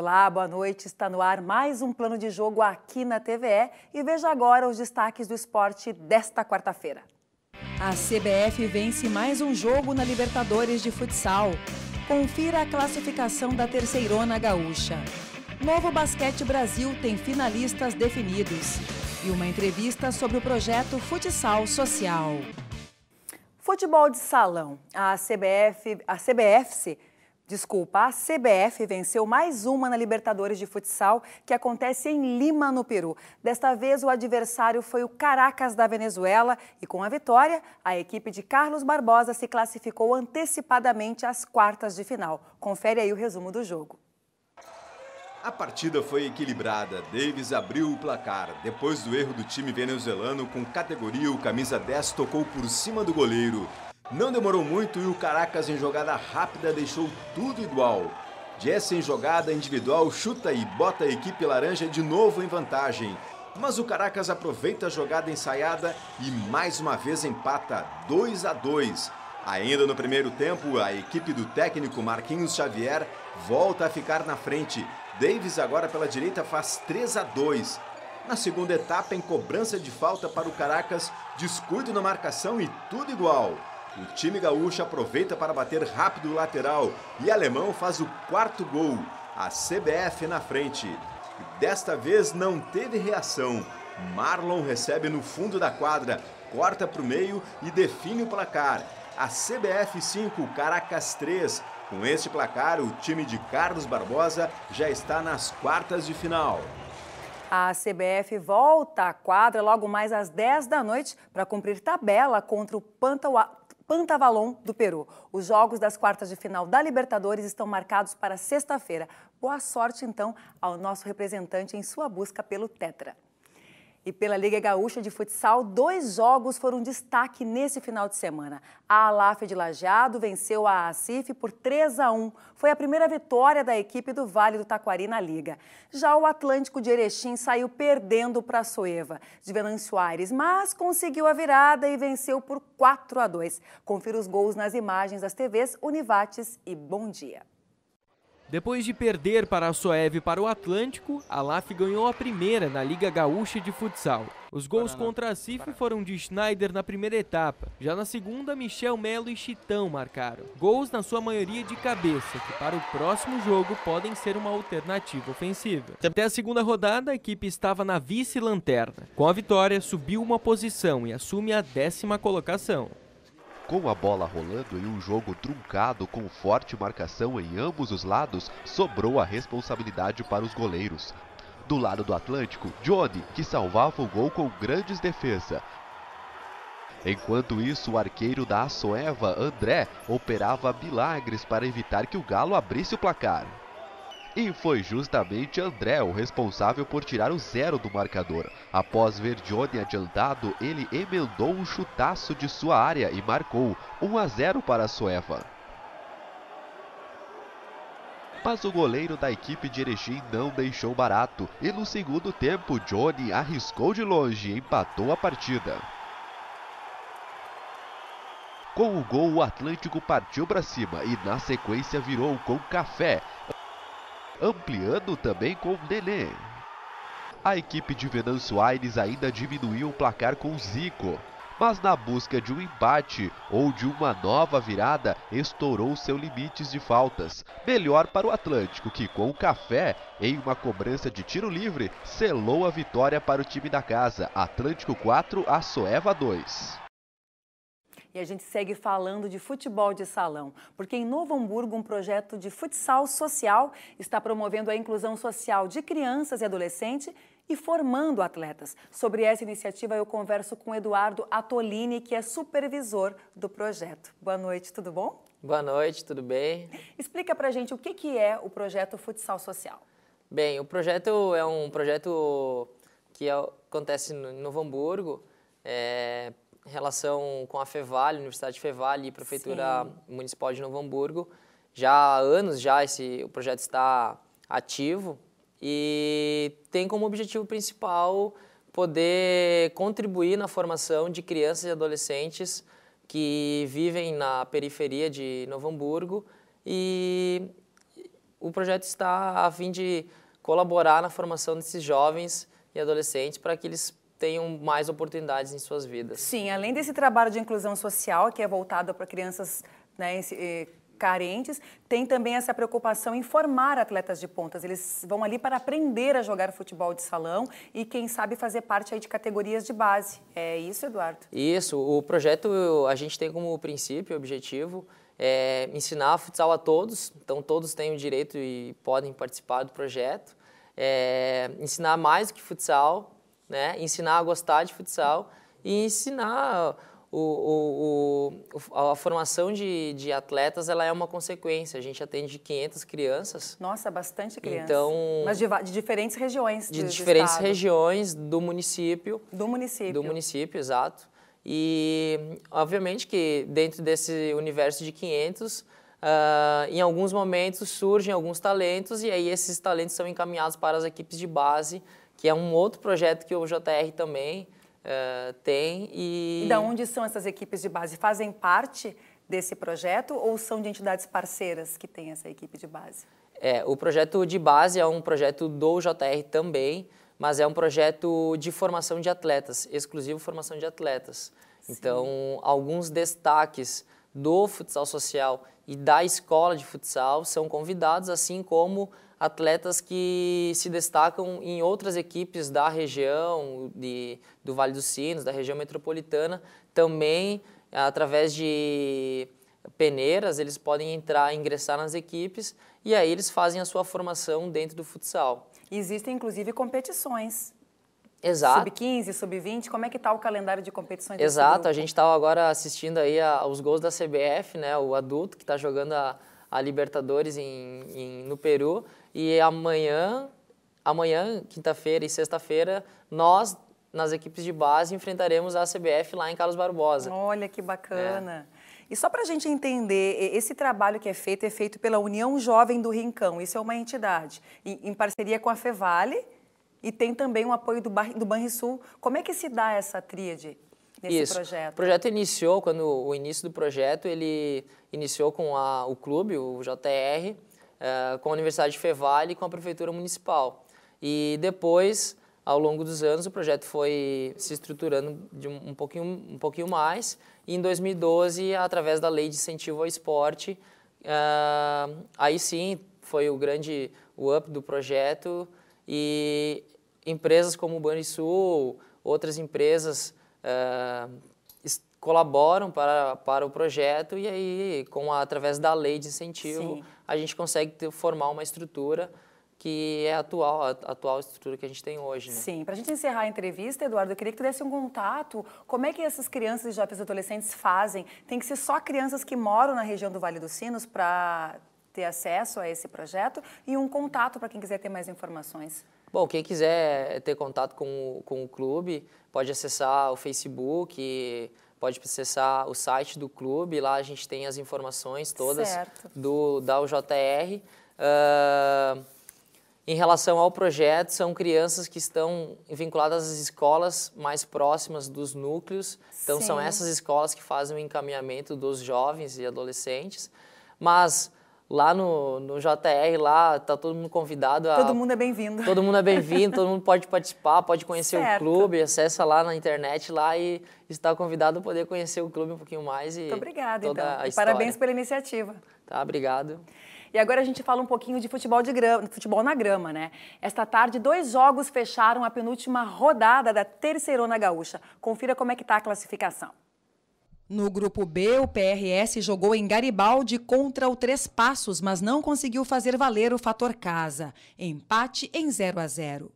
Olá, boa noite. Está no ar mais um plano de jogo aqui na TVE e veja agora os destaques do esporte desta quarta-feira. A CBF vence mais um jogo na Libertadores de futsal. Confira a classificação da terceirona gaúcha. Novo Basquete Brasil tem finalistas definidos. E uma entrevista sobre o projeto Futsal Social. Futebol de salão. A CBF, a CBFC Desculpa, a CBF venceu mais uma na Libertadores de Futsal, que acontece em Lima, no Peru. Desta vez, o adversário foi o Caracas da Venezuela e, com a vitória, a equipe de Carlos Barbosa se classificou antecipadamente às quartas de final. Confere aí o resumo do jogo. A partida foi equilibrada. Davis abriu o placar. Depois do erro do time venezuelano, com categoria, o camisa 10 tocou por cima do goleiro. Não demorou muito e o Caracas em jogada rápida deixou tudo igual. Jesse em jogada individual chuta e bota a equipe laranja de novo em vantagem. Mas o Caracas aproveita a jogada ensaiada e mais uma vez empata 2 a 2. Ainda no primeiro tempo, a equipe do técnico Marquinhos Xavier volta a ficar na frente. Davis agora pela direita faz 3 a 2. Na segunda etapa, em cobrança de falta para o Caracas, descuido na marcação e tudo igual. O time gaúcho aproveita para bater rápido o lateral e alemão faz o quarto gol. A CBF na frente. Desta vez não teve reação. Marlon recebe no fundo da quadra, corta para o meio e define o placar. A CBF 5, Caracas 3. Com este placar, o time de Carlos Barbosa já está nas quartas de final. A CBF volta à quadra logo mais às 10 da noite para cumprir tabela contra o Pantauá. Pantavalon, do Peru. Os jogos das quartas de final da Libertadores estão marcados para sexta-feira. Boa sorte, então, ao nosso representante em sua busca pelo Tetra. E pela Liga Gaúcha de Futsal, dois jogos foram destaque nesse final de semana. A Alaf de Lajeado venceu a ACIF por 3 a 1. Foi a primeira vitória da equipe do Vale do Taquari na Liga. Já o Atlântico de Erechim saiu perdendo para a Soeva de Venâncio Aires, mas conseguiu a virada e venceu por 4 a 2. Confira os gols nas imagens das TVs Univates e Bom Dia. Depois de perder para a Soev e para o Atlântico, a LAF ganhou a primeira na Liga Gaúcha de Futsal. Os gols contra a Cifre foram de Schneider na primeira etapa. Já na segunda, Michel Melo e Chitão marcaram. Gols na sua maioria de cabeça, que para o próximo jogo podem ser uma alternativa ofensiva. Até a segunda rodada, a equipe estava na vice-lanterna. Com a vitória, subiu uma posição e assume a décima colocação com a bola rolando e um jogo truncado com forte marcação em ambos os lados, sobrou a responsabilidade para os goleiros. Do lado do Atlântico, Johnny, que salvava o gol com grandes defesa. Enquanto isso, o arqueiro da Assoeva, André, operava milagres para evitar que o Galo abrisse o placar. E foi justamente André o responsável por tirar o zero do marcador. Após ver Johnny adiantado, ele emendou um chutaço de sua área e marcou 1 a 0 para a Sueva. Mas o goleiro da equipe de Erechim não deixou barato e no segundo tempo Johnny arriscou de longe e empatou a partida. Com o gol, o Atlântico partiu para cima e na sequência virou com café ampliando também com Nenê. A equipe de Venâncio Aires ainda diminuiu o placar com Zico, mas na busca de um empate ou de uma nova virada, estourou seu limites de faltas. Melhor para o Atlântico, que com o café, em uma cobrança de tiro livre, selou a vitória para o time da casa. Atlântico 4, a Soeva 2. E a gente segue falando de futebol de salão, porque em Novo Hamburgo, um projeto de futsal social está promovendo a inclusão social de crianças e adolescentes e formando atletas. Sobre essa iniciativa, eu converso com Eduardo Atolini, que é supervisor do projeto. Boa noite, tudo bom? Boa noite, tudo bem? Explica pra gente o que, que é o projeto Futsal Social. Bem, o projeto é um projeto que acontece em Novo Hamburgo, é, relação com a FEVALE, Universidade de FEVALE e Prefeitura Sim. Municipal de Novo Hamburgo. Já há anos já esse, o projeto está ativo e tem como objetivo principal poder contribuir na formação de crianças e adolescentes que vivem na periferia de Novo Hamburgo e o projeto está a fim de colaborar na formação desses jovens e adolescentes para que eles tenham mais oportunidades em suas vidas. Sim, além desse trabalho de inclusão social, que é voltado para crianças né, eh, carentes, tem também essa preocupação em formar atletas de pontas. Eles vão ali para aprender a jogar futebol de salão e, quem sabe, fazer parte aí de categorias de base. É isso, Eduardo? Isso. O projeto a gente tem como princípio, objetivo, é ensinar futsal a todos. Então, todos têm o direito e podem participar do projeto. É ensinar mais do que futsal, né? Ensinar a gostar de futsal e ensinar o, o, o, a formação de, de, atletas ela é uma consequência. A gente atende 500 crianças. Nossa, bastante criança. Então, mas de, de diferentes regiões. De do, diferentes regiões do município. Do município. Do município, exato. E obviamente que dentro desse universo de 500, uh, ah, em alguns momentos surgem alguns talentos e aí esses talentos são encaminhados para as equipes de base que é um outro projeto que o JR também uh, tem. E... e da onde são essas equipes de base? Fazem parte desse projeto ou são de entidades parceiras que têm essa equipe de base? É, o projeto de base é um projeto do JR também, mas é um projeto de formação de atletas, exclusivo formação de atletas. Sim. Então, alguns destaques do futsal social e da escola de futsal são convidados, assim como atletas que se destacam em outras equipes da região, de, do Vale dos Sinos, da região metropolitana, também através de peneiras, eles podem entrar, ingressar nas equipes e aí eles fazem a sua formação dentro do futsal. Existem inclusive competições. Exato. Sub-15, sub-20, como é que está o calendário de competições? Exato, a gente estava agora assistindo aí aos gols da CBF, né, o adulto que está jogando a, a Libertadores em, em, no Peru e amanhã, amanhã, quinta-feira e sexta-feira, nós nas equipes de base enfrentaremos a CBF lá em Carlos Barbosa. Olha que bacana. É. E só para a gente entender, esse trabalho que é feito é feito pela União Jovem do Rincão, isso é uma entidade, em parceria com a Fevale e tem também o apoio do, do Banrisul. Como é que se dá essa tríade? nesse Isso. projeto. O projeto iniciou, quando o início do projeto, ele iniciou com a, o clube, o JR, eh, com a Universidade de Fevale e com a Prefeitura Municipal. E depois, ao longo dos anos, o projeto foi se estruturando de um, um pouquinho, um pouquinho mais. E em 2012, através da Lei de Incentivo ao Esporte, uh, aí sim foi o grande o up do projeto e empresas como o Banrisul, outras empresas uh, colaboram para, para o projeto e aí, com a, através da lei de incentivo, Sim. a gente consegue ter, formar uma estrutura que é a atual, a atual estrutura que a gente tem hoje. Né? Sim, para a gente encerrar a entrevista, Eduardo, eu queria que tu desse um contato. Como é que essas crianças e jovens adolescentes fazem? Tem que ser só crianças que moram na região do Vale dos Sinos para ter acesso a esse projeto e um contato para quem quiser ter mais informações. Bom, quem quiser ter contato com, com o clube, pode acessar o Facebook, pode acessar o site do clube, lá a gente tem as informações todas do, da UJR. Uh, ah, em relação ao projeto, são crianças que estão vinculadas às escolas mais próximas dos núcleos. Então, Sim. são essas escolas que fazem o encaminhamento dos jovens e adolescentes. Mas lá no, no JR, lá tá todo mundo convidado. A, todo mundo é bem-vindo. Todo mundo é bem-vindo, todo mundo pode participar, pode conhecer certo. o clube, acessa lá na internet lá e está convidado a poder conhecer o clube um pouquinho mais. E Muito obrigada, então. E parabéns pela iniciativa. Tá, obrigado. E agora a gente fala um pouquinho de futebol de grama, futebol na grama, né? Esta tarde, dois jogos fecharam a penúltima rodada da Terceirona Gaúcha. Confira como é que está a classificação. No grupo B, o PRS jogou em Garibaldi contra o Três Passos, mas não conseguiu fazer valer o fator casa. Empate em 0 a 0.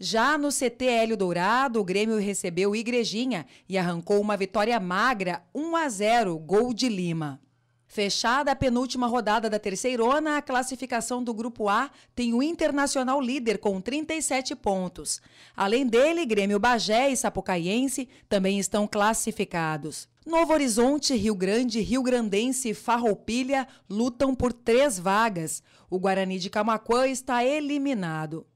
Já no Ctl Dourado, o Grêmio recebeu Igrejinha e arrancou uma vitória magra 1 a 0, gol de Lima. Fechada a penúltima rodada da terceirona, a classificação do Grupo A tem o Internacional líder com 37 pontos. Além dele, Grêmio Bagé e Sapucaiense também estão classificados. Novo Horizonte, Rio Grande, Rio Grandense e Farroupilha lutam por três vagas. O Guarani de Camacuã está eliminado.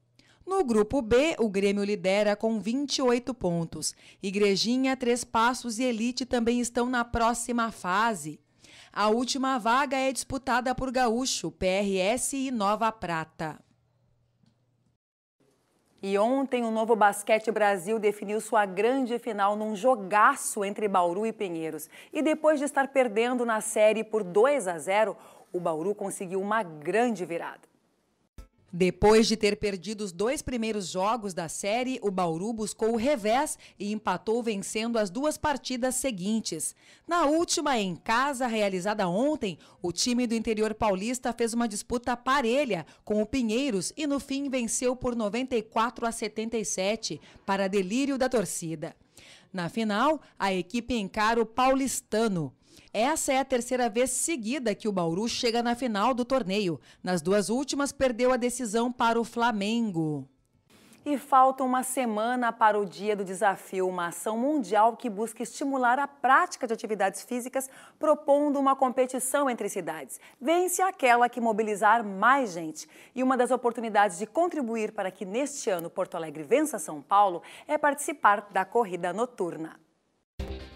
No grupo B, o Grêmio lidera com 28 pontos. Igrejinha, Três Passos e Elite também estão na próxima fase. A última vaga é disputada por Gaúcho, PRS e Nova Prata. E ontem, o Novo Basquete Brasil definiu sua grande final num jogaço entre Bauru e Pinheiros. E depois de estar perdendo na série por 2 a 0, o Bauru conseguiu uma grande virada. Depois de ter perdido os dois primeiros jogos da série, o Bauru buscou o revés e empatou vencendo as duas partidas seguintes. Na última, em casa, realizada ontem, o time do interior paulista fez uma disputa parelha com o Pinheiros e no fim venceu por 94 a 77, para delírio da torcida. Na final, a equipe encara o paulistano. Essa é a terceira vez seguida que o Bauru chega na final do torneio. Nas duas últimas, perdeu a decisão para o Flamengo. E falta uma semana para o Dia do Desafio, uma ação mundial que busca estimular a prática de atividades físicas, propondo uma competição entre cidades. Vence aquela que mobilizar mais gente. E uma das oportunidades de contribuir para que neste ano Porto Alegre vença São Paulo é participar da corrida noturna.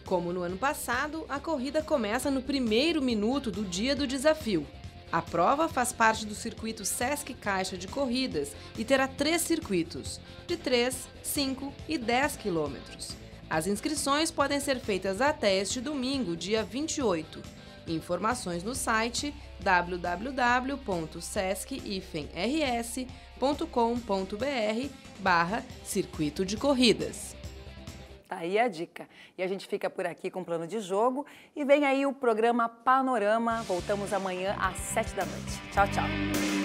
Como no ano passado, a corrida começa no primeiro minuto do dia do desafio. A prova faz parte do circuito Sesc Caixa de Corridas e terá três circuitos, de 3, 5 e 10 quilômetros. As inscrições podem ser feitas até este domingo, dia 28. Informações no site www.sesc-rs.com.br barra Circuito de Corridas. Tá aí a dica. E a gente fica por aqui com o plano de jogo e vem aí o programa Panorama. Voltamos amanhã às sete da noite. Tchau, tchau.